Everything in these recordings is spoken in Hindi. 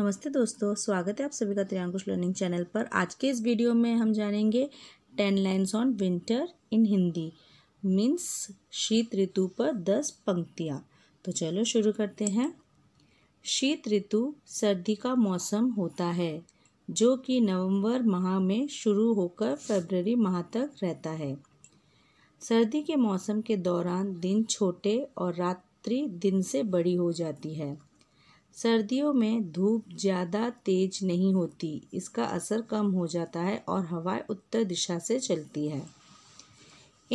नमस्ते दोस्तों स्वागत है आप सभी का त्रियांकुश लर्निंग चैनल पर आज के इस वीडियो में हम जानेंगे ten lines on winter in Hindi means शीत ऋतु पर दस पंक्तियाँ तो चलो शुरू करते हैं शीत ऋतु सर्दी का मौसम होता है जो कि नवंबर माह में शुरू होकर फरवरी माह तक रहता है सर्दी के मौसम के दौरान दिन छोटे और रात्रि दिन से बड़ी हो जाती है सर्दियों में धूप ज़्यादा तेज नहीं होती इसका असर कम हो जाता है और हवाएं उत्तर दिशा से चलती है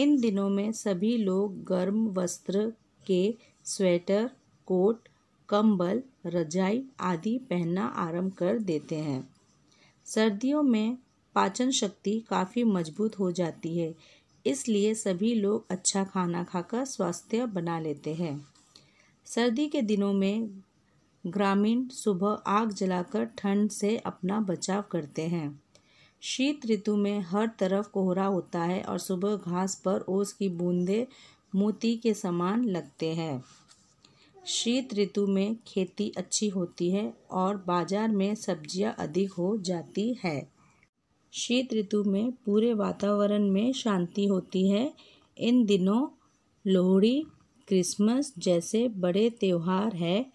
इन दिनों में सभी लोग गर्म वस्त्र के स्वेटर कोट कंबल रजाई आदि पहनना आरंभ कर देते हैं सर्दियों में पाचन शक्ति काफ़ी मजबूत हो जाती है इसलिए सभी लोग अच्छा खाना खाकर स्वास्थ्य बना लेते हैं सर्दी के दिनों में ग्रामीण सुबह आग जलाकर ठंड से अपना बचाव करते हैं शीत ऋतु में हर तरफ कोहरा होता है और सुबह घास पर ओस की बूंदें मोती के समान लगते हैं शीत ऋतु में खेती अच्छी होती है और बाजार में सब्जियां अधिक हो जाती है शीत ऋतु में पूरे वातावरण में शांति होती है इन दिनों लोहड़ी क्रिसमस जैसे बड़े त्यौहार हैं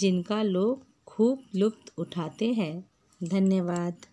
जिनका लोग खूब लुत्फ़ उठाते हैं धन्यवाद